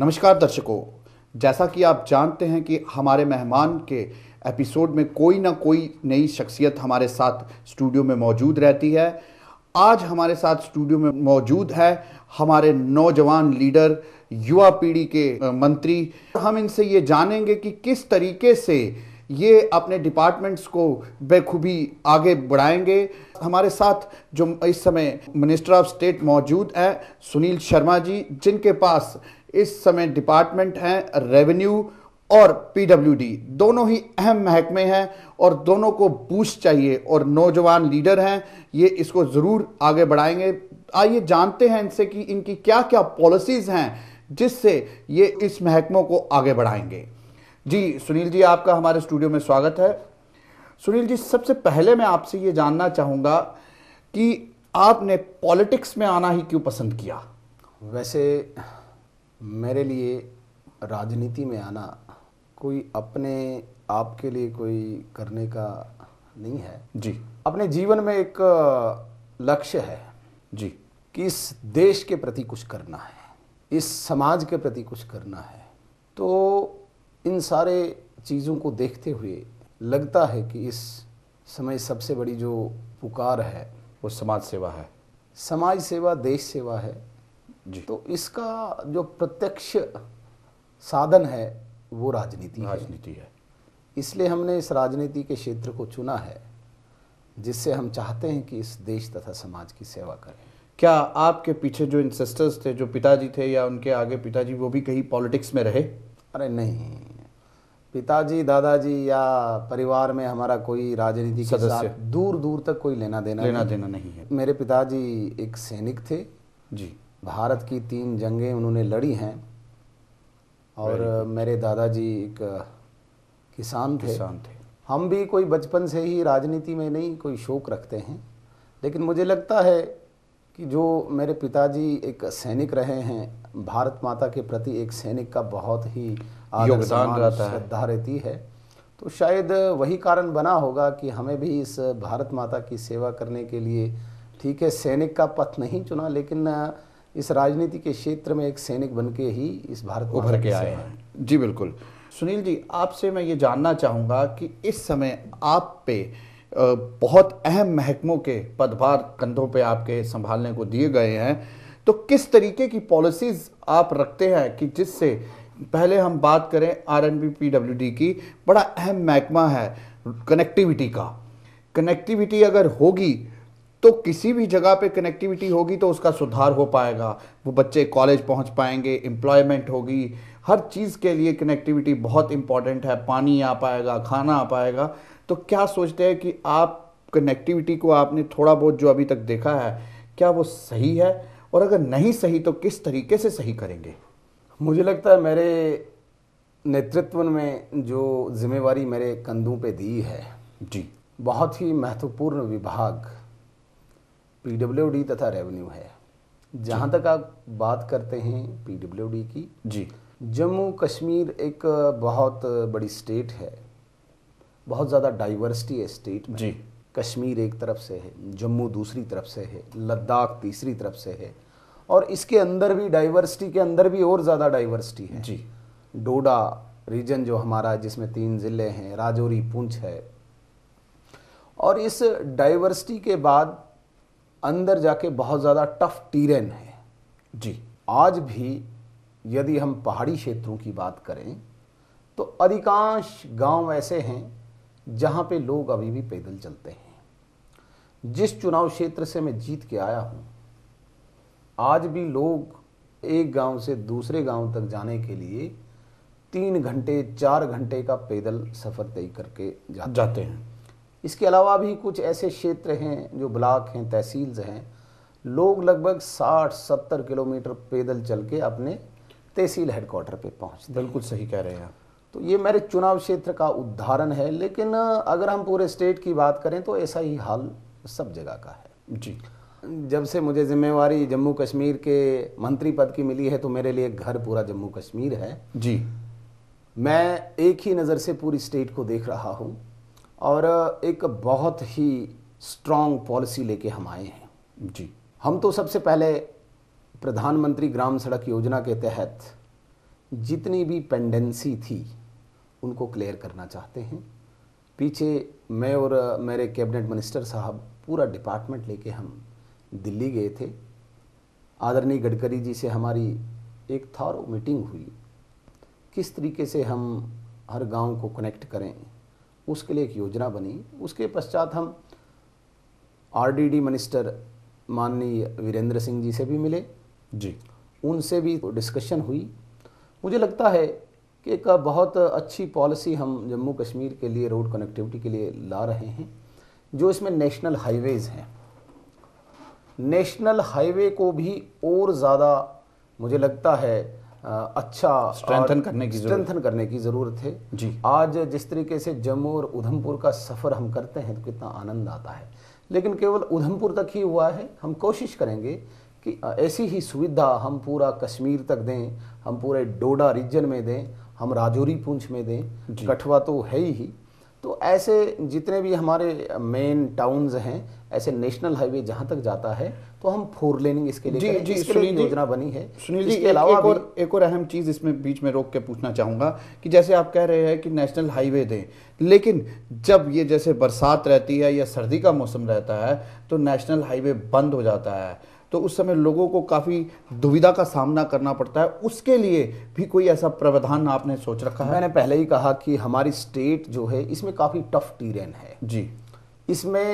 नमस्कार दर्शकों जैसा कि आप जानते हैं कि हमारे मेहमान के एपिसोड में कोई ना कोई नई शख्सियत हमारे साथ स्टूडियो में मौजूद रहती है आज हमारे साथ स्टूडियो में मौजूद है हमारे नौजवान लीडर युवा पीढ़ी के मंत्री हम इनसे ये जानेंगे कि किस तरीके से ये अपने डिपार्टमेंट्स को बेखूबी आगे बढ़ाएंगे हमारे साथ जो इस समय मिनिस्टर ऑफ स्टेट मौजूद हैं सुनील शर्मा जी जिनके पास इस समय डिपार्टमेंट हैं रेवेन्यू और पीडब्ल्यूडी दोनों ही अहम महकमे हैं और दोनों को बूस्ट चाहिए और नौजवान लीडर हैं ये इसको ज़रूर आगे बढ़ाएंगे आइए जानते हैं इनसे कि इनकी क्या क्या पॉलिसीज़ हैं जिससे ये इस महकमों को आगे बढ़ाएंगे जी सुनील जी आपका हमारे स्टूडियो में स्वागत है सुनील जी सबसे पहले मैं आपसे ये जानना चाहूँगा कि आपने पॉलिटिक्स में आना ही क्यों पसंद किया वैसे मेरे लिए राजनीति में आना कोई अपने आप के लिए कोई करने का नहीं है जी अपने जीवन में एक लक्ष्य है जी कि इस देश के प्रति कुछ करना है इस समाज के प्रति कुछ करना है तो इन सारे चीज़ों को देखते हुए लगता है कि इस समय सबसे बड़ी जो पुकार है वो समाज सेवा है समाज सेवा देश सेवा है तो इसका जो प्रत्यक्ष साधन है वो राजनीति राजनीति है, है। इसलिए हमने इस राजनीति के क्षेत्र को चुना है जिससे हम चाहते हैं कि इस देश तथा समाज की सेवा करें क्या आपके पीछे जो इंसेस्टर्स थे जो पिताजी थे या उनके आगे पिताजी वो भी कहीं पॉलिटिक्स में रहे अरे नहीं पिताजी दादाजी या परिवार में हमारा कोई राजनीति के साथ दूर दूर तक कोई लेना देना लेना नहीं। देना नहीं है मेरे पिताजी एक सैनिक थे जी भारत की तीन जंगें उन्होंने लड़ी हैं और मेरे दादाजी एक किसान थे किसान थे हम भी कोई बचपन से ही राजनीति में नहीं कोई शौक रखते हैं लेकिन मुझे लगता है कि जो मेरे पिताजी एक सैनिक रहे हैं भारत माता के प्रति एक सैनिक का बहुत ही योगदान रहता है श्रद्धा रहती है तो शायद वही कारण बना होगा कि हमें भी इस भारत माता की सेवा करने के लिए ठीक है सैनिक का पथ नहीं चुना लेकिन इस राजनीति के क्षेत्र में एक सैनिक बन के ही इस भारत उभर के आए हैं जी बिल्कुल सुनील जी आपसे मैं ये जानना चाहूँगा कि इस समय आप पे बहुत अहम महकमों के पदभार कंधों पे आपके संभालने को दिए गए हैं तो किस तरीके की पॉलिसीज आप रखते हैं कि जिससे पहले हम बात करें R N B P W D की बड़ा अहम महकमा है कनेक्टिविटी का कनेक्टिविटी अगर होगी तो किसी भी जगह पे कनेक्टिविटी होगी तो उसका सुधार हो पाएगा वो बच्चे कॉलेज पहुंच पाएंगे एम्प्लॉयमेंट होगी हर चीज़ के लिए कनेक्टिविटी बहुत इंपॉर्टेंट है पानी आ पाएगा खाना आ पाएगा तो क्या सोचते हैं कि आप कनेक्टिविटी को आपने थोड़ा बहुत जो अभी तक देखा है क्या वो सही है और अगर नहीं सही तो किस तरीके से सही करेंगे मुझे लगता है मेरे नेतृत्व में जो जिम्मेवारी मेरे कंधों पे दी है जी बहुत ही महत्वपूर्ण विभाग पीडब्ल्यूडी तथा रेवेन्यू है जहाँ तक आप बात करते हैं पीडब्ल्यूडी की जी जम्मू कश्मीर एक बहुत बड़ी स्टेट है बहुत ज़्यादा डाइवर्सिटी है स्टेट में जी कश्मीर एक तरफ से है जम्मू दूसरी तरफ से है लद्दाख तीसरी तरफ से है और इसके अंदर भी डाइवर्सिटी के अंदर भी और ज़्यादा डाइवर्सिटी है जी डोडा रीजन जो हमारा जिसमें तीन ज़िले हैं राजौरी पूंछ है और इस डाइवर्सिटी के बाद अंदर जाके बहुत ज़्यादा टफ टीरेन है जी आज भी यदि हम पहाड़ी क्षेत्रों की बात करें तो अधिकांश गांव ऐसे हैं जहां पे लोग अभी भी पैदल चलते हैं जिस चुनाव क्षेत्र से मैं जीत के आया हूं आज भी लोग एक गांव से दूसरे गांव तक जाने के लिए तीन घंटे चार घंटे का पैदल सफ़र तय करके जाते, जाते हैं इसके अलावा भी कुछ ऐसे क्षेत्र हैं जो ब्लाक हैं तहसील्स हैं लोग लगभग 60-70 किलोमीटर पैदल चल के अपने तहसील हेडक्वार्टर पे पहुँचते बिल्कुल सही कह रहे हैं आप तो ये मेरे चुनाव क्षेत्र का उदाहरण है लेकिन अगर हम पूरे स्टेट की बात करें तो ऐसा ही हाल सब जगह का है जी जब से मुझे जिम्मेवारी जम्मू कश्मीर के मंत्री पद की मिली है तो मेरे लिए घर पूरा जम्मू कश्मीर है जी मैं एक ही नज़र से पूरी स्टेट को देख रहा हूँ और एक बहुत ही स्ट्रॉन्ग पॉलिसी लेके हम आए हैं जी हम तो सबसे पहले प्रधानमंत्री ग्राम सड़क योजना के तहत जितनी भी पेंडेंसी थी उनको क्लियर करना चाहते हैं पीछे मैं और मेरे कैबिनेट मिनिस्टर साहब पूरा डिपार्टमेंट लेके हम दिल्ली गए थे आदरणीय गडकरी जी से हमारी एक थारो मीटिंग हुई किस तरीके से हम हर गांव को कनेक्ट करें उसके लिए एक योजना बनी उसके पश्चात हम आरडीडी मिनिस्टर माननीय वीरेंद्र सिंह जी से भी मिले जी उनसे भी डिस्कशन हुई मुझे लगता है कि एक बहुत अच्छी पॉलिसी हम जम्मू कश्मीर के लिए रोड कनेक्टिविटी के लिए ला रहे हैं जो इसमें नेशनल हाईवेज़ हैं नेशनल हाईवे को भी और ज़्यादा मुझे लगता है अच्छा स्ट्रेंथन करने की स्ट्रेंथन करने की ज़रूरत है जी आज जिस तरीके से जम्मू और उधमपुर का सफ़र हम करते हैं तो कितना आनंद आता है लेकिन केवल उधमपुर तक ही हुआ है हम कोशिश करेंगे कि ऐसी ही सुविधा हम पूरा कश्मीर तक दें हम पूरे डोडा रीजन में दें हम राजौरी पूंछ में दें कठवा तो है ही तो ऐसे जितने भी हमारे मेन टाउन्स हैं ऐसे नेशनल हाईवे जहां तक जाता है तो हम फोर लेनिंग इसके लिए जी, जी, इसके लिए योजना बनी है सुनील जी इसके अलावा एक और एक और अहम चीज़ इसमें बीच में रोक के पूछना चाहूँगा कि जैसे आप कह रहे हैं कि नेशनल हाईवे दें लेकिन जब ये जैसे बरसात रहती है या सर्दी का मौसम रहता है तो नेशनल हाईवे बंद हो जाता है तो उस समय लोगों को काफ़ी दुविधा का सामना करना पड़ता है उसके लिए भी कोई ऐसा प्रावधान आपने सोच रखा है मैंने पहले ही कहा कि हमारी स्टेट जो है इसमें काफ़ी टफ टीरेन है जी इसमें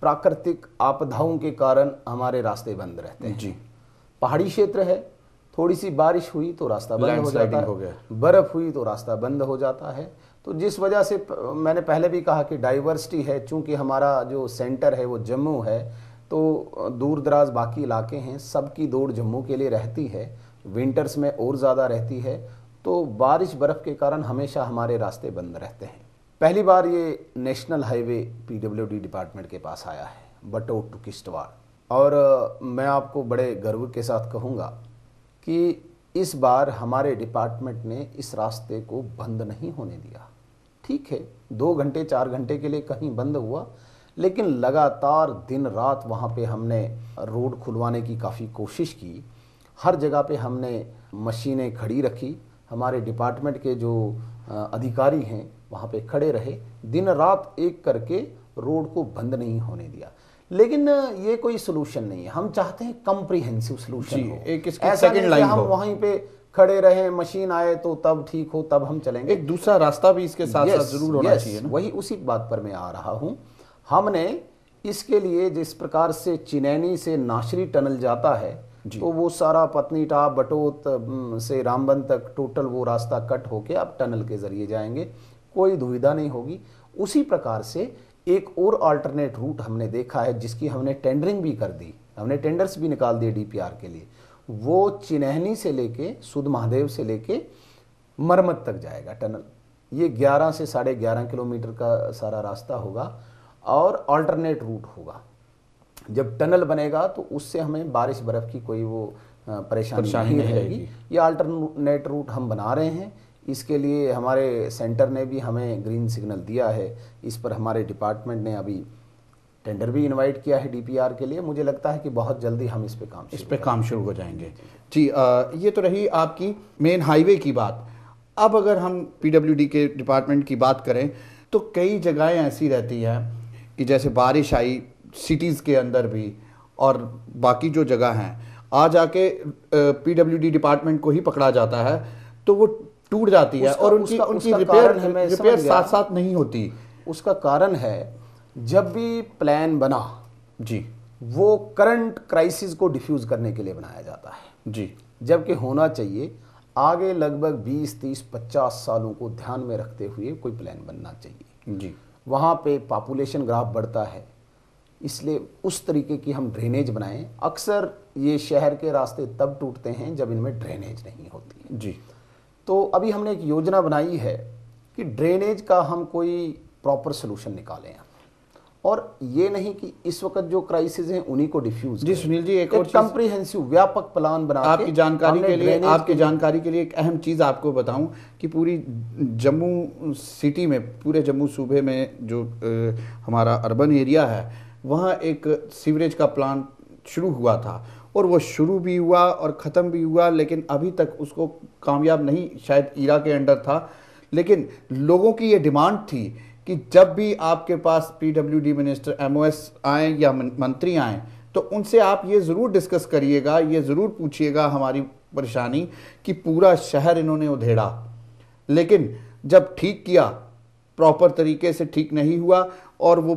प्राकृतिक आपदाओं के कारण हमारे रास्ते बंद रहते हैं जी पहाड़ी क्षेत्र है थोड़ी सी बारिश हुई तो रास्ता बंद हो जाता है हो गया बर्फ हुई तो रास्ता बंद हो जाता है तो जिस वजह से मैंने पहले भी कहा कि डाइवर्सिटी है चूंकि हमारा जो सेंटर है वो जम्मू है तो दूर दराज बाकी इलाके हैं सबकी दौड़ जम्मू के लिए रहती है विंटर्स में और ज़्यादा रहती है तो बारिश बर्फ़ के कारण हमेशा हमारे रास्ते बंद रहते हैं पहली बार ये नेशनल हाईवे पीडब्ल्यूडी डिपार्टमेंट के पास आया है बटोट टू किश्तवाड़ और मैं आपको बड़े गर्व के साथ कहूँगा कि इस बार हमारे डिपार्टमेंट ने इस रास्ते को बंद नहीं होने दिया ठीक है दो घंटे चार घंटे के लिए कहीं बंद हुआ लेकिन लगातार दिन रात वहाँ पे हमने रोड खुलवाने की काफ़ी कोशिश की हर जगह पे हमने मशीनें खड़ी रखी हमारे डिपार्टमेंट के जो अधिकारी हैं वहाँ पे खड़े रहे दिन रात एक करके रोड को बंद नहीं होने दिया लेकिन ये कोई सोल्यूशन नहीं है हम चाहते हैं कम्प्रीहेंसिव सोल्यूशन एक सेकंड लाइन हम वहीं पे खड़े रहे मशीन आए तो तब ठीक हो तब हम चलेंगे एक दूसरा रास्ता भी इसके साथ yes, साथ जरूर होना yes, चाहिए वही उसी बात पर मैं आ रहा हूँ हमने इसके लिए जिस प्रकार से चिनैनी से नाशरी टनल जाता है तो वो सारा पत्नीटाप बटोत से रामबन तक टोटल वो रास्ता कट होके आप टनल के जरिए जाएंगे कोई दुविधा नहीं होगी उसी प्रकार से एक और अल्टरनेट रूट हमने देखा है जिसकी हमने टेंडरिंग भी कर दी हमने टेंडर्स भी निकाल दिए डीपीआर के लिए वो चिनहनी से लेके सुध महादेव से लेके मरमत तक जाएगा टनल ये 11 से साढ़े ग्यारह किलोमीटर का सारा रास्ता होगा और अल्टरनेट रूट होगा जब टनल बनेगा तो उससे हमें बारिश बर्फ़ की कोई वो परेशानी नहीं रहेगी ये अल्टरनेट रूट हम बना रहे हैं इसके लिए हमारे सेंटर ने भी हमें ग्रीन सिग्नल दिया है इस पर हमारे डिपार्टमेंट ने अभी टेंडर भी इनवाइट किया है डीपीआर के लिए मुझे लगता है कि बहुत जल्दी हम इस पे काम इस पे काम शुरू हो जाएंगे जी आ, ये तो रही आपकी मेन हाईवे की बात अब अगर हम पीडब्ल्यूडी के डिपार्टमेंट की बात करें तो कई जगहें ऐसी रहती हैं कि जैसे बारिश आई सिटीज़ के अंदर भी और बाकी जो जगह हैं आ जाके पीडब्ल्यूडी डिपार्टमेंट को ही पकड़ा जाता है तो वो टूट जाती है और उनकी उसका, उनकी रिपेयर रिपेयर साथ साथ नहीं होती उसका कारण है जब भी प्लान बना जी वो करंट क्राइसिस को डिफ्यूज़ करने के लिए बनाया जाता है जी जबकि होना चाहिए आगे लगभग 20, 30, 50 सालों को ध्यान में रखते हुए कोई प्लान बनना चाहिए जी वहाँ पे पॉपुलेशन ग्राफ बढ़ता है इसलिए उस तरीके की हम ड्रेनेज बनाएं अक्सर ये शहर के रास्ते तब टूटते हैं जब इनमें ड्रेनेज नहीं होती है जी तो अभी हमने एक योजना बनाई है कि ड्रेनेज का हम कोई प्रॉपर सोल्यूशन निकालें और ये नहीं कि इस वक्त जो क्राइसिस हैं उन्हीं को डिफ्यूज जी सुनील जी एक, एक और कम्प्रीहेंसिव व्यापक प्लान बना आपकी जानकारी के लिए आपकी जानकारी के लिए एक अहम चीज़ आपको बताऊं कि पूरी जम्मू सिटी में पूरे जम्मू सूबे में जो ए, हमारा अर्बन एरिया है वहाँ एक सीवरेज का प्लान शुरू हुआ था और वो शुरू भी हुआ और ख़त्म भी हुआ लेकिन अभी तक उसको कामयाब नहीं शायद ईरा के अंडर था लेकिन लोगों की ये डिमांड थी कि जब भी आपके पास पीडब्ल्यूडी मिनिस्टर एमओएस आए या मंत्री आए तो उनसे आप ये ज़रूर डिस्कस करिएगा ये ज़रूर पूछिएगा हमारी परेशानी कि पूरा शहर इन्होंने उधेड़ा लेकिन जब ठीक किया प्रॉपर तरीके से ठीक नहीं हुआ और वो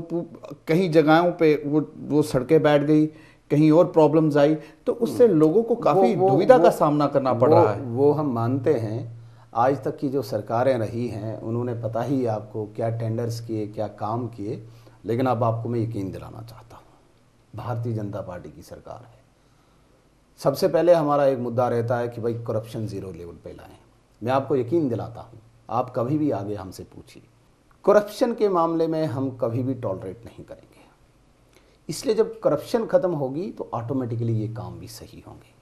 कहीं जगहों पे वो वो सड़कें बैठ गई कहीं और प्रॉब्लम्स आई तो उससे हम्म। लोगों को काफ़ी दुविधा का सामना करना पड़ रहा है वो हम मानते हैं आज तक की जो सरकारें रही हैं उन्होंने पता ही आपको क्या टेंडर्स किए क्या काम किए लेकिन अब आपको मैं यकीन दिलाना चाहता हूँ भारतीय जनता पार्टी की सरकार है सबसे पहले हमारा एक मुद्दा रहता है कि भाई करप्शन ज़ीरो लेवल पे लाएं मैं आपको यकीन दिलाता हूँ आप कभी भी आगे हमसे पूछिए करप्शन के मामले में हम कभी भी टॉलरेट नहीं करेंगे इसलिए जब करप्शन ख़त्म होगी तो ऑटोमेटिकली ये काम भी सही होंगे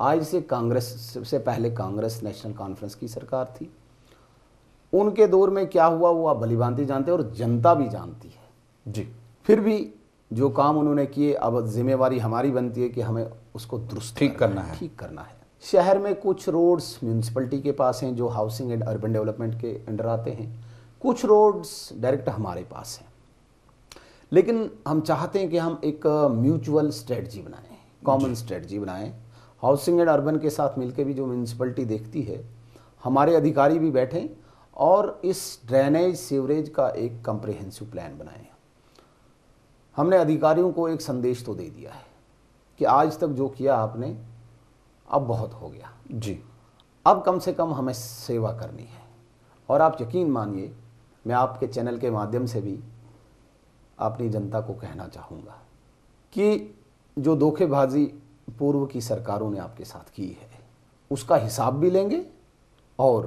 आज से कांग्रेस सबसे पहले कांग्रेस नेशनल कॉन्फ्रेंस की सरकार थी उनके दौर में क्या हुआ वो आप भलीभांति जानते हैं और जनता भी जानती है जी फिर भी जो काम उन्होंने किए अब जिम्मेवारी हमारी बनती है कि हमें उसको दुरुस्त ठीक करना है ठीक करना है शहर में कुछ रोड्स म्यूनसिपलिटी के पास हैं जो हाउसिंग एंड अर्बन डेवलपमेंट के अंडर आते हैं कुछ रोड्स डायरेक्ट हमारे पास हैं लेकिन हम चाहते हैं कि हम एक म्यूचुअल स्ट्रेटजी बनाएं कॉमन स्ट्रेटजी बनाएं हाउसिंग एंड अर्बन के साथ मिलकर भी जो म्यूनसिपलिटी देखती है हमारे अधिकारी भी बैठे और इस ड्रेनेज सीवरेज का एक कंप्रिहेंसिव प्लान बनाए हमने अधिकारियों को एक संदेश तो दे दिया है कि आज तक जो किया आपने अब बहुत हो गया जी अब कम से कम हमें सेवा करनी है और आप यकीन मानिए मैं आपके चैनल के माध्यम से भी अपनी जनता को कहना चाहूँगा कि जो धोखेबाजी पूर्व की सरकारों ने आपके साथ की है उसका हिसाब भी लेंगे और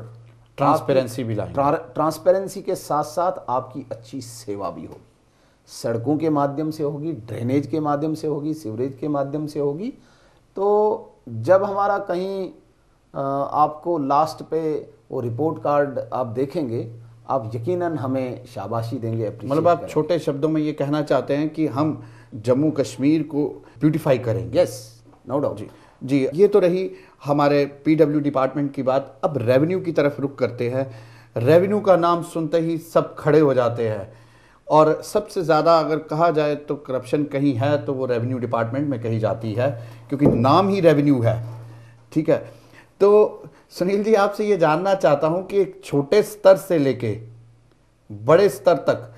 ट्रांसपेरेंसी भी लाएंगे ट्रांसपेरेंसी के साथ साथ आपकी अच्छी सेवा भी होगी सड़कों के माध्यम से होगी ड्रेनेज के माध्यम से होगी सीवरेज के माध्यम से होगी तो जब हमारा कहीं आपको लास्ट पे वो रिपोर्ट कार्ड आप देखेंगे आप यकीनन हमें शाबाशी देंगे मतलब आप छोटे शब्दों में ये कहना चाहते हैं कि हम जम्मू कश्मीर को ब्यूटिफाई करेंगे यस yes. नो डाउट जी जी ये तो रही हमारे पीडब्ल्यू डिपार्टमेंट की बात अब रेवेन्यू की तरफ रुक करते हैं रेवेन्यू का नाम सुनते ही सब खड़े हो जाते हैं और सबसे ज़्यादा अगर कहा जाए तो करप्शन कहीं है तो वो रेवेन्यू डिपार्टमेंट में कही जाती है क्योंकि नाम ही रेवेन्यू है ठीक है तो सुनील जी आपसे ये जानना चाहता हूँ कि एक छोटे स्तर से लेके बड़े स्तर तक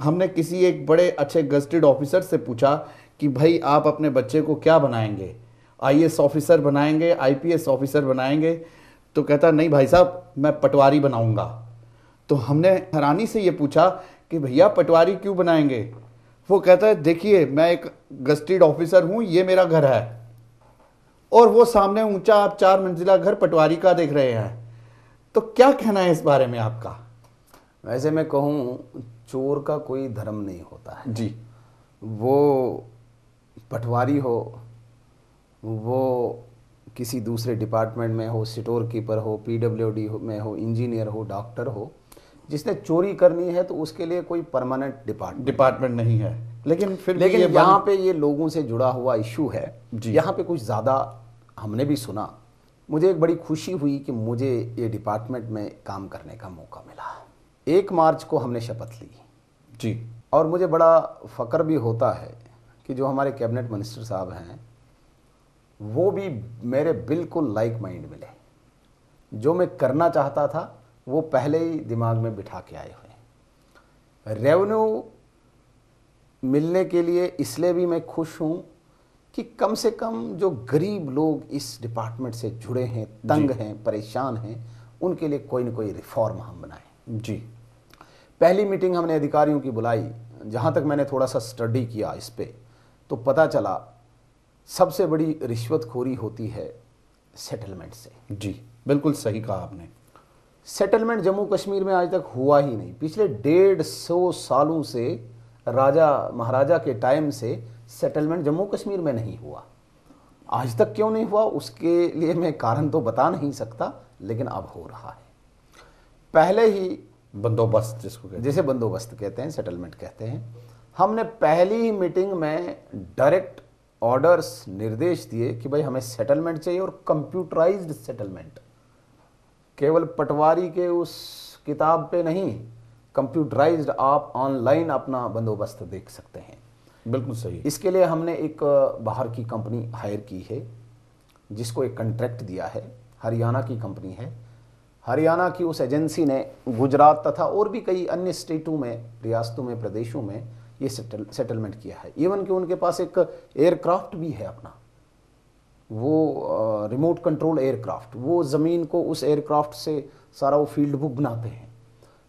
हमने किसी एक बड़े अच्छे गजटेड ऑफिसर से पूछा कि भाई आप अपने बच्चे को क्या बनाएंगे आईएएस ऑफिसर बनाएंगे आईपीएस ऑफिसर बनाएंगे तो कहता नहीं भाई साहब मैं पटवारी बनाऊंगा तो हमने हैरानी से ये पूछा कि भैया पटवारी क्यों बनाएंगे वो कहता है देखिए मैं एक गस्टेड ऑफिसर हूँ ये मेरा घर है और वो सामने ऊंचा आप चार मंजिला घर पटवारी का देख रहे हैं तो क्या कहना है इस बारे में आपका वैसे मैं कहूँ चोर का कोई धर्म नहीं होता है जी वो पटवारी हो वो किसी दूसरे डिपार्टमेंट में हो स्टोर कीपर हो पी में हो इंजीनियर हो डॉक्टर हो जिसने चोरी करनी है तो उसके लिए कोई परमानेंट डिपार्टमेंट डिपार्टमेंट नहीं है लेकिन फिर लेकिन ये यहाँ पे ये लोगों से जुड़ा हुआ इशू है यहाँ पे कुछ ज़्यादा हमने भी सुना मुझे एक बड़ी खुशी हुई कि मुझे ये डिपार्टमेंट में काम करने का मौका मिला एक मार्च को हमने शपथ ली जी और मुझे बड़ा फ़क्र भी होता है कि जो हमारे कैबिनेट मिनिस्टर साहब हैं वो भी मेरे बिल्कुल लाइक माइंड मिले जो मैं करना चाहता था वो पहले ही दिमाग में बिठा के आए हुए रेवेन्यू मिलने के लिए इसलिए भी मैं खुश हूँ कि कम से कम जो गरीब लोग इस डिपार्टमेंट से जुड़े हैं तंग हैं परेशान हैं उनके लिए कोई ना कोई रिफॉर्म हम बनाएं जी पहली मीटिंग हमने अधिकारियों की बुलाई जहाँ तक मैंने थोड़ा सा स्टडी किया इस पर तो पता चला सबसे बड़ी रिश्वतखोरी होती है सेटलमेंट से जी बिल्कुल सही कहा आपने सेटलमेंट जम्मू कश्मीर में आज तक हुआ ही नहीं पिछले डेढ़ सौ सालों से राजा महाराजा के टाइम से सेटलमेंट जम्मू कश्मीर में नहीं हुआ आज तक क्यों नहीं हुआ उसके लिए मैं कारण तो बता नहीं सकता लेकिन अब हो रहा है पहले ही बंदोबस्त जिसको कहते जिसे बंदोबस्त कहते हैं सेटलमेंट कहते हैं हमने पहली ही मीटिंग में डायरेक्ट ऑर्डर्स निर्देश दिए कि भाई हमें सेटलमेंट चाहिए और कंप्यूटराइज्ड सेटलमेंट केवल पटवारी के उस किताब पे नहीं कंप्यूटराइज्ड आप ऑनलाइन अपना बंदोबस्त देख सकते हैं बिल्कुल सही इसके लिए हमने एक बाहर की कंपनी हायर की है जिसको एक कंट्रैक्ट दिया है हरियाणा की कंपनी है हरियाणा की उस एजेंसी ने गुजरात तथा और भी कई अन्य स्टेटों में रियासतों में प्रदेशों में ये सेटल सेटलमेंट किया है इवन कि उनके पास एक एयरक्राफ्ट भी है अपना वो रिमोट कंट्रोल एयरक्राफ्ट वो ज़मीन को उस एयरक्राफ्ट से सारा वो फील्ड बुक बनाते हैं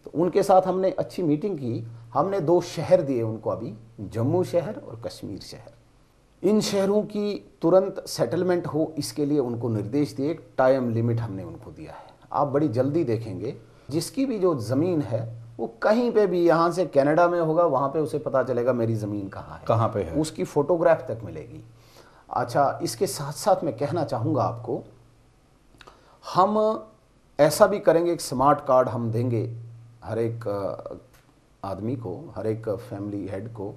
तो उनके साथ हमने अच्छी मीटिंग की हमने दो शहर दिए उनको अभी जम्मू शहर और कश्मीर शहर इन शहरों की तुरंत सेटलमेंट हो इसके लिए उनको निर्देश दिए टाइम लिमिट हमने उनको दिया है आप बड़ी जल्दी देखेंगे जिसकी भी जो ज़मीन है वो कहीं पे भी यहाँ से कनाडा में होगा वहाँ पे उसे पता चलेगा मेरी ज़मीन कहाँ है कहाँ पे है उसकी फ़ोटोग्राफ तक मिलेगी अच्छा इसके साथ साथ मैं कहना चाहूँगा आपको हम ऐसा भी करेंगे एक स्मार्ट कार्ड हम देंगे हर एक आदमी को हर एक फैमिली हेड को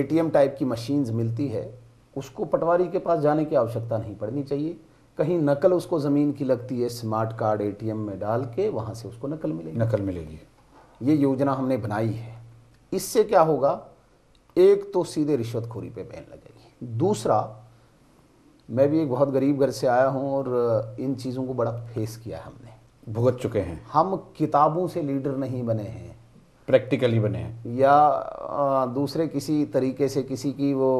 एटीएम टाइप की मशीन्स मिलती है उसको पटवारी के पास जाने की आवश्यकता नहीं पड़नी चाहिए कहीं नकल उसको ज़मीन की लगती है स्मार्ट कार्ड एटीएम में डाल के वहाँ से उसको नकल मिलेगी नकल मिलेगी ये योजना हमने बनाई है इससे क्या होगा एक तो सीधे रिश्वतखोरी पे बैन लगेगी दूसरा मैं भी एक बहुत गरीब घर गर से आया हूँ और इन चीज़ों को बड़ा फेस किया हमने भुगत चुके हैं हम किताबों से लीडर नहीं बने हैं प्रैक्टिकली बने हैं या दूसरे किसी तरीके से किसी की वो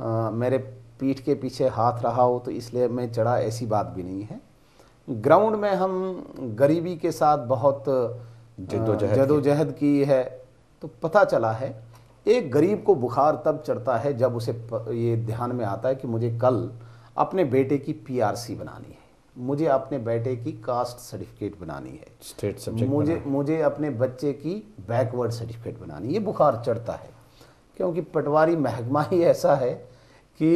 आ, मेरे पीठ के पीछे हाथ रहा हो तो इसलिए मैं चढ़ा ऐसी बात भी नहीं है ग्राउंड में हम गरीबी के साथ बहुत जदोजहद की है तो पता चला है एक गरीब को बुखार तब चढ़ता है जब उसे ये ध्यान में आता है कि मुझे कल अपने बेटे की पीआरसी बनानी है मुझे अपने बेटे की कास्ट सर्टिफिकेट बनानी है स्टेट सब्जेक्ट मुझे मुझे अपने बच्चे की बैकवर्ड सर्टिफिकेट बनानी ये बुखार चढ़ता है क्योंकि पटवारी महकमा ही ऐसा है कि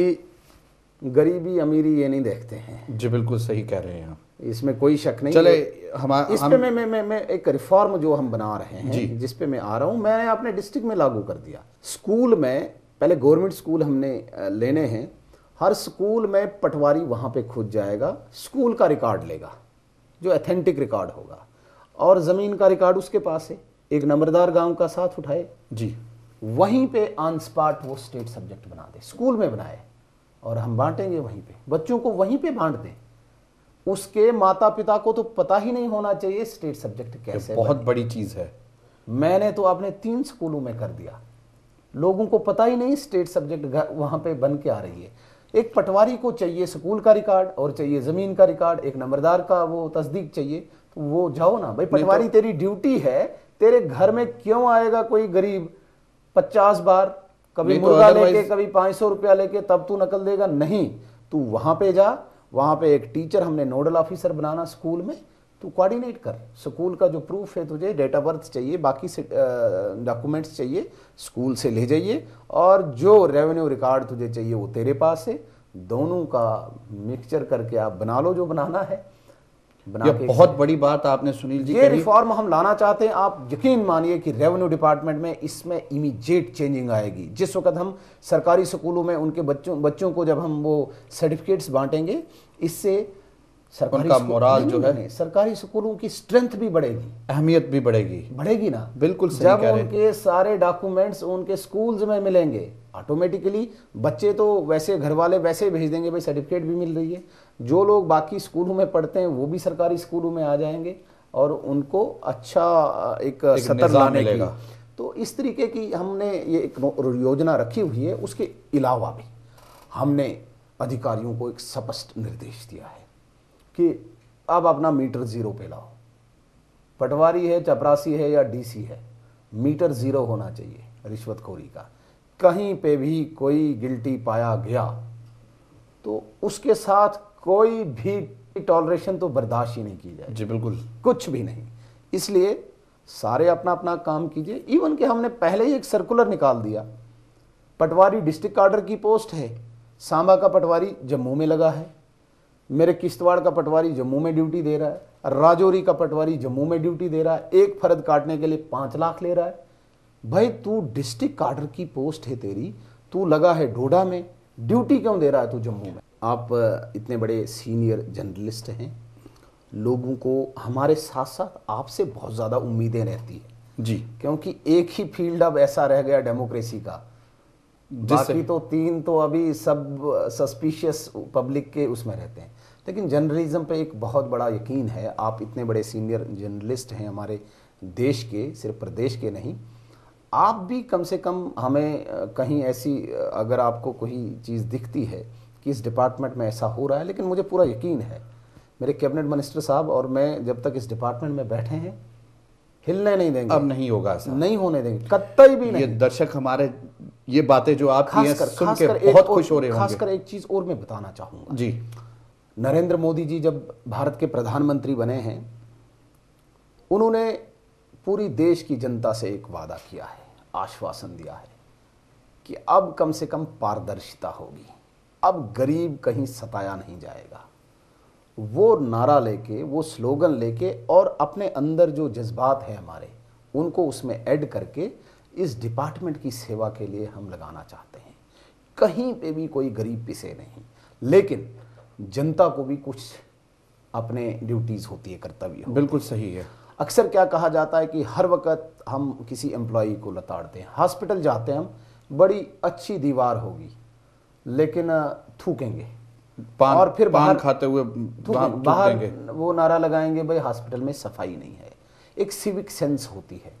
गरीबी अमीरी ये नहीं देखते हैं जी बिल्कुल सही कह रहे हैं आप इसमें कोई शक नहीं चले हम... मैं मैं मैं एक रिफॉर्म जो हम बना रहे हैं जिसपे पे मैं आ रहा हूँ मैंने अपने डिस्ट्रिक्ट में लागू कर दिया स्कूल में पहले गवर्नमेंट स्कूल हमने लेने हैं हर स्कूल में पटवारी वहाँ पे खुद जाएगा स्कूल का रिकॉर्ड लेगा जो अथेंटिक रिकॉर्ड होगा और ज़मीन का रिकॉर्ड उसके पास है एक नंबरदार गांव का साथ उठाए जी वहीं पे ऑन स्पॉट वो स्टेट सब्जेक्ट बना दे स्कूल में बनाए और हम बांटेंगे वहीं पे बच्चों को वहीं पे बांट दें उसके माता पिता को तो पता ही नहीं होना चाहिए स्टेट सब्जेक्ट कैसे बहुत बड़ी चीज़ है मैंने तो अपने तीन स्कूलों में कर दिया लोगों को पता ही नहीं स्टेट सब्जेक्ट वहां पे बन के आ रही है एक पटवारी को चाहिए स्कूल का रिकॉर्ड और चाहिए ज़मीन का रिकॉर्ड एक नंबरदार का वो तस्दीक चाहिए तो वो जाओ ना भाई तो पटवारी तो... तेरी ड्यूटी है तेरे घर में क्यों आएगा कोई गरीब पचास बार कभी तो मुर्गा तो लेके कभी पाँच सौ रुपया लेके तब तू नकल देगा नहीं तू वहाँ पे जा वहाँ पे एक टीचर हमने नोडल ऑफिसर बनाना स्कूल में तू कोऑर्डिनेट कर स्कूल का जो प्रूफ है तुझे डेट ऑफ बर्थ चाहिए बाकी से डॉक्यूमेंट्स चाहिए स्कूल से ले जाइए और जो रेवेन्यू रिकॉर्ड तुझे चाहिए वो तेरे पास है दोनों का मिक्सचर करके आप बना लो जो बनाना है ये बहुत बड़ी बात आपने सुनील जी ये रिफॉर्म हम लाना चाहते हैं आप यकीन मानिए कि रेवेन्यू डिपार्टमेंट में इसमें इमीजिएट चेंजिंग आएगी जिस वक्त हम सरकारी स्कूलों में उनके बच्चों बच्चों को जब हम वो सर्टिफिकेट्स बांटेंगे इससे सरकारी उनका मोराल जो है सरकारी स्कूलों की स्ट्रेंथ भी बढ़ेगी अहमियत भी बढ़ेगी बढ़ेगी ना बिल्कुल सही जब उनके सारे डॉक्यूमेंट्स उनके स्कूल्स में मिलेंगे ऑटोमेटिकली बच्चे तो वैसे घर वाले वैसे भेज देंगे भाई सर्टिफिकेट भी मिल रही है जो लोग बाकी स्कूलों में पढ़ते हैं वो भी सरकारी स्कूलों में आ जाएंगे और उनको अच्छा एक, एक सतर लाने की तो इस तरीके की हमने ये एक योजना रखी हुई है उसके अलावा भी हमने अधिकारियों को एक स्पष्ट निर्देश दिया है कि अब अपना मीटर ज़ीरो पे लाओ पटवारी है चपरासी है या डीसी है मीटर ज़ीरो होना चाहिए रिश्वतखोरी का कहीं पे भी कोई गिल्टी पाया गया तो उसके साथ कोई भी टॉलरेशन तो बर्दाश्त ही नहीं की जाए जी बिल्कुल कुछ भी नहीं इसलिए सारे अपना अपना काम कीजिए इवन कि हमने पहले ही एक सर्कुलर निकाल दिया पटवारी डिस्ट्रिक्ट कार्डर की पोस्ट है सांबा का पटवारी जम्मू में लगा है मेरे किश्तवाड़ का पटवारी जम्मू में ड्यूटी दे रहा है राजौरी का पटवारी जम्मू में ड्यूटी दे रहा है एक फर्द काटने के लिए पाँच लाख ले रहा है भाई तू डिस्ट्रिक्ट कार्डर की पोस्ट है तेरी तू लगा है डोडा में ड्यूटी क्यों दे रहा है तू जम्मू में आप इतने बड़े सीनियर जर्नलिस्ट हैं लोगों को हमारे साथ साथ आपसे बहुत ज़्यादा उम्मीदें रहती है जी क्योंकि एक ही फील्ड अब ऐसा रह गया डेमोक्रेसी का बाकी तो तीन तो अभी सब सस्पिशियस पब्लिक के उसमें रहते हैं लेकिन जर्नलिज्म पे एक बहुत बड़ा यकीन है आप इतने बड़े सीनियर जर्नलिस्ट हैं हमारे देश के सिर्फ प्रदेश के नहीं आप भी कम से कम हमें कहीं ऐसी अगर आपको कोई चीज़ दिखती है कि इस डिपार्टमेंट में ऐसा हो रहा है लेकिन मुझे पूरा यकीन है मेरे कैबिनेट मिनिस्टर साहब और मैं जब तक इस डिपार्टमेंट में बैठे हैं हिलने नहीं देंगे अब नहीं होगा नहीं होने देंगे कतई भी नहीं ये दर्शक हमारे ये बातें जो आप खासकर सुन खास के बहुत खुश हो रहे हैं खासकर एक चीज़ और मैं बताना चाहूंगा जी नरेंद्र मोदी जी जब भारत के प्रधानमंत्री बने हैं उन्होंने पूरी देश की जनता से एक वादा किया है आश्वासन दिया है कि अब कम से कम पारदर्शिता होगी अब गरीब कहीं सताया नहीं जाएगा वो नारा लेके वो स्लोगन लेके और अपने अंदर जो जज्बात है हमारे उनको उसमें ऐड करके इस डिपार्टमेंट की सेवा के लिए हम लगाना चाहते हैं कहीं पे भी कोई गरीब पिसे नहीं लेकिन जनता को भी कुछ अपने ड्यूटीज़ होती है कर्तव्य बिल्कुल सही है अक्सर क्या कहा जाता है कि हर वक्त हम किसी एम्प्लॉय को लताड़ते हैं हॉस्पिटल जाते हैं हम बड़ी अच्छी दीवार होगी लेकिन थूकेंगे पान, और फिर बाहर खाते हुए बाहर वो नारा लगाएंगे भाई हॉस्पिटल में सफाई नहीं है एक सिविक सेंस होती है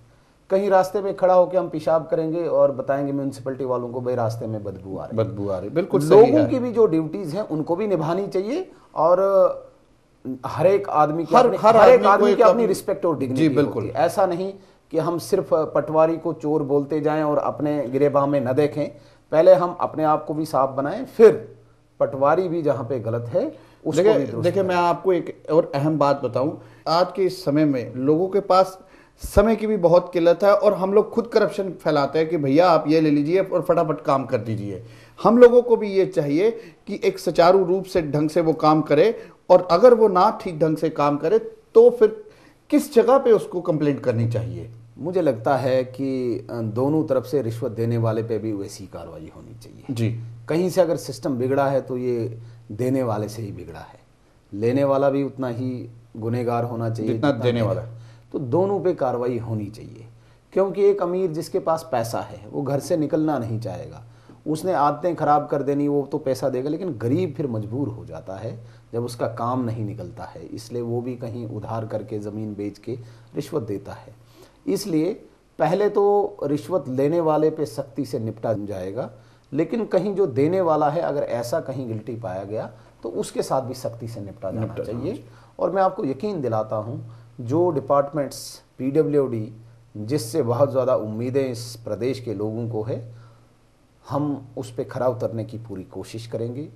कहीं रास्ते में खड़ा होकर हम पेशाब करेंगे और बताएंगे म्यूनसिपलिटी वालों को भाई रास्ते में बदबू आ रही बदबू आ रही बिल्कुल लोगों की भी जो ड्यूटीज हैं उनको भी निभानी चाहिए और हर एक आदमी की हर, अपने, हर, हर एक आदमी की अपनी रिस्पेक्ट और डिग्निटी जी बिल्कुल ऐसा नहीं कि हम सिर्फ पटवारी को चोर बोलते जाएं और अपने गिरेबाह में न देखें पहले हम अपने आप को भी साफ बनाएं फिर पटवारी भी जहां पे गलत है उसको देखिए मैं आपको एक और अहम बात बताऊं आज के इस समय में लोगों के पास समय की भी बहुत किल्लत है और हम लोग खुद करप्शन फैलाते हैं कि भैया आप ये ले लीजिए और फटाफट काम कर दीजिए हम लोगों को भी ये चाहिए कि एक सुचारू रूप से ढंग से वो काम करे और अगर वो ना ठीक ढंग से काम करे तो फिर किस जगह पे उसको कंप्लेंट करनी चाहिए मुझे लगता है कि दोनों तरफ से रिश्वत देने वाले पे भी वैसी कार्रवाई होनी चाहिए जी कहीं से अगर सिस्टम बिगड़ा है तो ये देने वाले से ही बिगड़ा है लेने वाला भी उतना ही गुनेगार होना चाहिए जितना देने वाला है तो दोनों पे कार्रवाई होनी चाहिए क्योंकि एक अमीर जिसके पास पैसा है वो घर से निकलना नहीं चाहेगा उसने आदतें ख़राब कर देनी वो तो पैसा देगा लेकिन गरीब फिर मजबूर हो जाता है जब उसका काम नहीं निकलता है इसलिए वो भी कहीं उधार करके ज़मीन बेच के रिश्वत देता है इसलिए पहले तो रिश्वत लेने वाले पे सख्ती से निपटा जाएगा लेकिन कहीं जो देने वाला है अगर ऐसा कहीं गिल्टी पाया गया तो उसके साथ भी सख्ती से निपटा जाना चाहिए और मैं आपको यकीन दिलाता हूँ जो डिपार्टमेंट्स डी जिससे बहुत ज़्यादा उम्मीदें इस प्रदेश के लोगों को है हम उस पर खरा उतरने की पूरी कोशिश करेंगे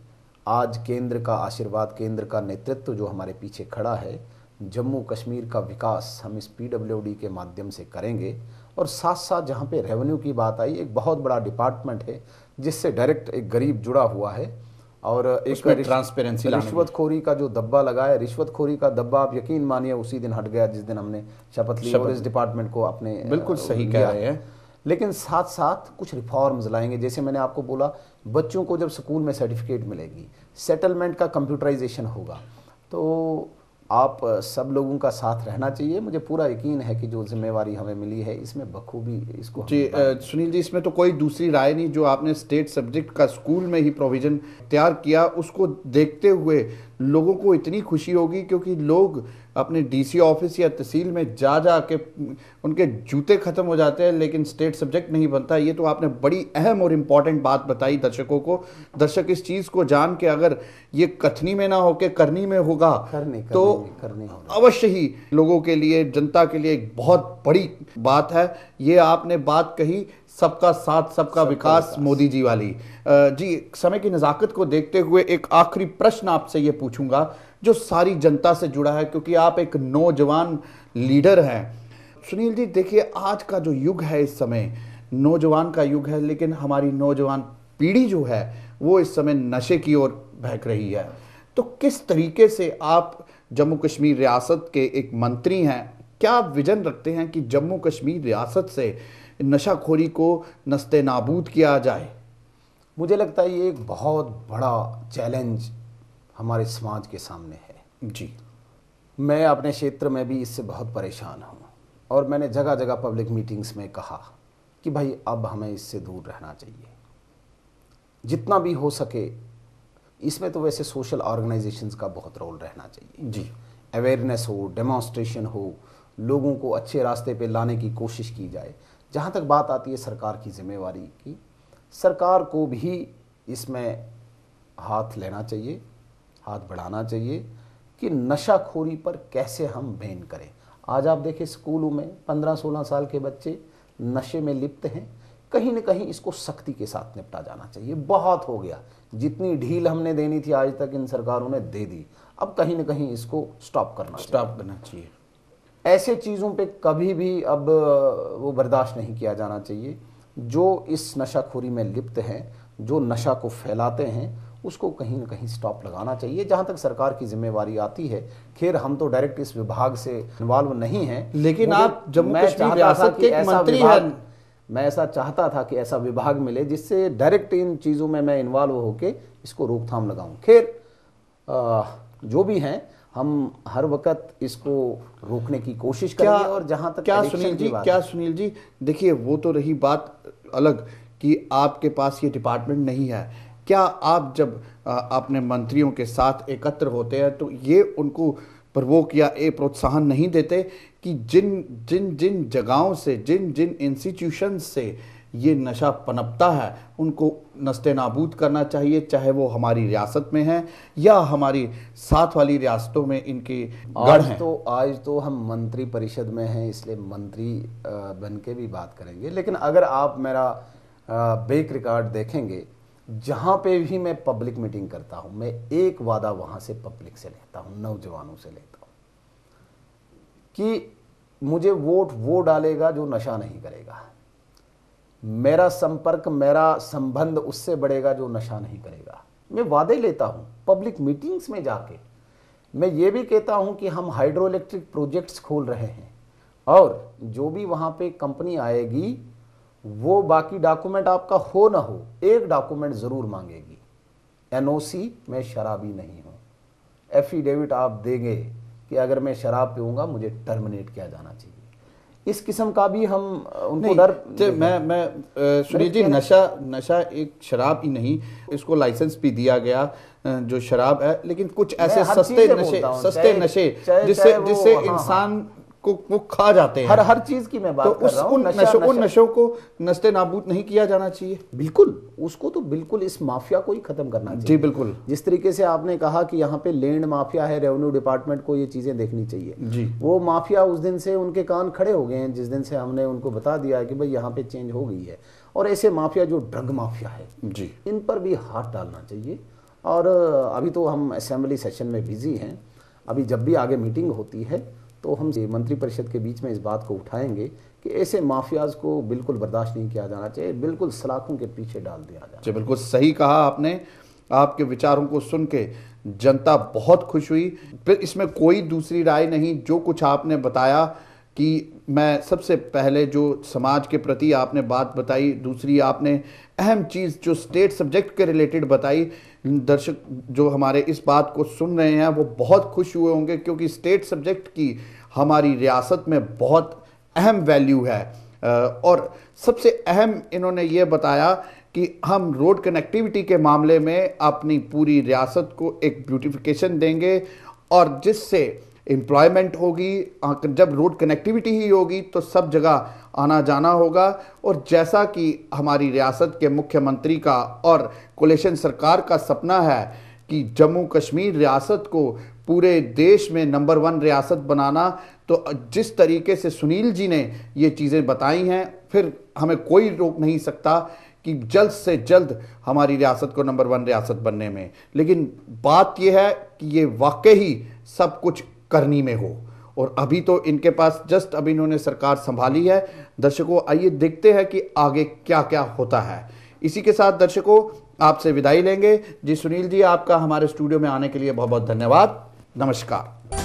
आज केंद्र का आशीर्वाद केंद्र का नेतृत्व जो हमारे पीछे खड़ा है जम्मू कश्मीर का विकास हम इस डी के माध्यम से करेंगे और साथ साथ जहाँ पे रेवेन्यू की बात आई एक बहुत बड़ा डिपार्टमेंट है जिससे डायरेक्ट एक गरीब जुड़ा हुआ है और एक ट्रांसपेरेंसी रिश्वतखोरी का जो दब्बा लगा है रिश्वतखोरी का दब्बा आप यकीन मानिए उसी दिन हट गया जिस दिन हमने शपथ ली और इस डिपार्टमेंट को अपने बिल्कुल सही कह रहे हैं लेकिन साथ साथ कुछ रिफॉर्म्स लाएंगे जैसे मैंने आपको बोला बच्चों को जब स्कूल में सर्टिफिकेट मिलेगी सेटलमेंट का कंप्यूटराइजेशन होगा तो आप सब लोगों का साथ रहना चाहिए मुझे पूरा यकीन है कि जो जिम्मेवारी हमें मिली है इसमें बखूबी इसको जी सुनील जी इसमें तो कोई दूसरी राय नहीं जो आपने स्टेट सब्जेक्ट का स्कूल में ही प्रोविज़न तैयार किया उसको देखते हुए लोगों को इतनी खुशी होगी क्योंकि लोग अपने डीसी ऑफिस या तहसील में जा जा के उनके जूते ख़त्म हो जाते हैं लेकिन स्टेट सब्जेक्ट नहीं बनता ये तो आपने बड़ी अहम और इम्पॉर्टेंट बात बताई दर्शकों को दर्शक इस चीज़ को जान के अगर ये कथनी में ना हो के करनी में होगा करने, करने, तो करने, करने अवश्य ही लोगों के लिए जनता के लिए एक बहुत बड़ी बात है ये आपने बात कही सबका साथ सबका विकास मोदी जी वाली जी समय की नज़ाकत को देखते हुए एक आखिरी प्रश्न आपसे ये पूछूंगा जो सारी जनता से जुड़ा है क्योंकि आप एक नौजवान लीडर हैं सुनील जी देखिए आज का जो युग है इस समय नौजवान का युग है लेकिन हमारी नौजवान पीढ़ी जो है वो इस समय नशे की ओर बहक रही है तो किस तरीके से आप जम्मू कश्मीर रियासत के एक मंत्री हैं क्या विजन रखते हैं कि जम्मू कश्मीर रियासत से नशाखोरी को नस्ते नाबूद किया जाए मुझे लगता है ये एक बहुत बड़ा चैलेंज हमारे समाज के सामने है जी मैं अपने क्षेत्र में भी इससे बहुत परेशान हूँ और मैंने जगह जगह पब्लिक मीटिंग्स में कहा कि भाई अब हमें इससे दूर रहना चाहिए जितना भी हो सके इसमें तो वैसे सोशल ऑर्गेनाइजेशंस का बहुत रोल रहना चाहिए जी अवेयरनेस हो डेमोन्स्ट्रेशन हो लोगों को अच्छे रास्ते पे लाने की कोशिश की जाए जहाँ तक बात आती है सरकार की जिम्मेवारी की सरकार को भी इसमें हाथ लेना चाहिए हाथ बढ़ाना चाहिए कि नशाखोरी पर कैसे हम बैन करें आज आप देखें स्कूलों में पंद्रह सोलह साल के बच्चे नशे में लिप्त हैं कहीं ना कहीं इसको सख्ती के साथ निपटा जाना चाहिए बहुत हो गया जितनी ढील हमने देनी थी आज तक इन सरकारों ने दे दी अब कहीं ना कहीं इसको स्टॉप करना स्टॉप करना चाहिए ऐसे चीज़ों पे कभी भी अब वो बर्दाश्त नहीं किया जाना चाहिए जो इस नशाखोरी में लिप्त हैं जो नशा को फैलाते हैं उसको कहीं ना कहीं स्टॉप लगाना चाहिए जहां तक सरकार की जिम्मेवारी आती है खैर हम तो डायरेक्ट इस विभाग से इन्वॉल्व नहीं हैं लेकिन आप जम्मू कश्मीर रियासत के मंत्री हैं मैं ऐसा चाहता था कि ऐसा विभाग मिले जिससे डायरेक्ट इन चीज़ों में मैं इन्वॉल्व होकर इसको रोकथाम लगाऊं खैर जो भी हैं हम हर वक्त इसको रोकने की कोशिश करेंगे और जहां तक क्या सुनील जी क्या सुनील जी देखिए वो तो रही बात अलग कि आपके पास ये डिपार्टमेंट नहीं है क्या आप जब अपने मंत्रियों के साथ एकत्र होते हैं तो ये उनको प्रवोक या ए प्रोत्साहन नहीं देते कि जिन जिन जिन जगहों से जिन जिन इंस्टीट्यूशन से ये नशा पनपता है उनको नस्ते नाबूद करना चाहिए चाहे वो हमारी रियासत में है या हमारी साथ वाली रियासतों में इनके गढ़ हैं तो आज तो हम मंत्री परिषद में हैं इसलिए मंत्री बन के भी बात करेंगे लेकिन अगर आप मेरा बेक रिकॉर्ड देखेंगे जहाँ पे भी मैं पब्लिक मीटिंग करता हूँ मैं एक वादा वहाँ से पब्लिक से लेता हूँ नौजवानों से लेता हूँ कि मुझे वोट वो डालेगा जो नशा नहीं करेगा मेरा संपर्क मेरा संबंध उससे बढ़ेगा जो नशा नहीं करेगा मैं वादे लेता हूं पब्लिक मीटिंग्स में जाके मैं ये भी कहता हूं कि हम हाइड्रो इलेक्ट्रिक प्रोजेक्ट्स खोल रहे हैं और जो भी वहां पे कंपनी आएगी वो बाकी डॉक्यूमेंट आपका हो ना हो एक डॉक्यूमेंट ज़रूर मांगेगी एनओसी मैं शराबी नहीं हूँ एफिडेविट आप देंगे कि अगर मैं शराब पीऊँगा मुझे टर्मिनेट किया जाना चाहिए इस किस्म का भी हम उनको डर मैं मैं सुनील जी नशा नशा एक शराब ही नहीं इसको लाइसेंस भी दिया गया जो शराब है लेकिन कुछ ऐसे सस्ते नशे सस्ते नशे जिससे जिससे हाँ, हाँ। इंसान को वो खा जाते हैं हर हर चीज की मैं बात तो कर उस, रहा हूं, उन नशा, नशों उन नशों को नस्ते नाबूद नहीं किया जाना चाहिए बिल्कुल उसको तो बिल्कुल इस माफिया को ही खत्म करना चाहिए जी बिल्कुल जिस तरीके से आपने कहा कि यहाँ पे लैंड माफिया है रेवेन्यू डिपार्टमेंट को ये चीजें देखनी चाहिए जी वो माफिया उस दिन से उनके कान खड़े हो गए हैं जिस दिन से हमने उनको बता दिया है कि भाई यहाँ पे चेंज हो गई है और ऐसे माफिया जो ड्रग माफिया है जी इन पर भी हाथ डालना चाहिए और अभी तो हम असेंबली सेशन में बिजी हैं अभी जब भी आगे मीटिंग होती है तो हम मंत्रिपरिषद के बीच में इस बात को उठाएंगे कि ऐसे माफियाज को बिल्कुल बर्दाश्त नहीं किया जाना चाहिए बिल्कुल सलाखों के पीछे डाल दिया जाए जी बिल्कुल सही कहा आपने आपके विचारों को सुन के जनता बहुत खुश हुई फिर इसमें कोई दूसरी राय नहीं जो कुछ आपने बताया कि मैं सबसे पहले जो समाज के प्रति आपने बात बताई दूसरी आपने अहम चीज़ जो स्टेट सब्जेक्ट के रिलेटेड बताई दर्शक जो हमारे इस बात को सुन रहे हैं वो बहुत खुश हुए होंगे क्योंकि स्टेट सब्जेक्ट की हमारी रियासत में बहुत अहम वैल्यू है और सबसे अहम इन्होंने ये बताया कि हम रोड कनेक्टिविटी के मामले में अपनी पूरी रियासत को एक ब्यूटिफिकेशन देंगे और जिससे एम्प्लॉयमेंट होगी जब रोड कनेक्टिविटी ही होगी तो सब जगह आना जाना होगा और जैसा कि हमारी रियासत के मुख्यमंत्री का और कोलेशन सरकार का सपना है कि जम्मू कश्मीर रियासत को पूरे देश में नंबर वन रियासत बनाना तो जिस तरीके से सुनील जी ने ये चीज़ें बताई हैं फिर हमें कोई रोक नहीं सकता कि जल्द से जल्द हमारी रियासत को नंबर वन रियासत बनने में लेकिन बात यह है कि ये वाकई ही सब कुछ करनी में हो और अभी तो इनके पास जस्ट अभी इन्होंने सरकार संभाली है दर्शकों आइए देखते हैं कि आगे क्या क्या होता है इसी के साथ दर्शकों आपसे विदाई लेंगे जी सुनील जी आपका हमारे स्टूडियो में आने के लिए बहुत बहुत धन्यवाद नमस्कार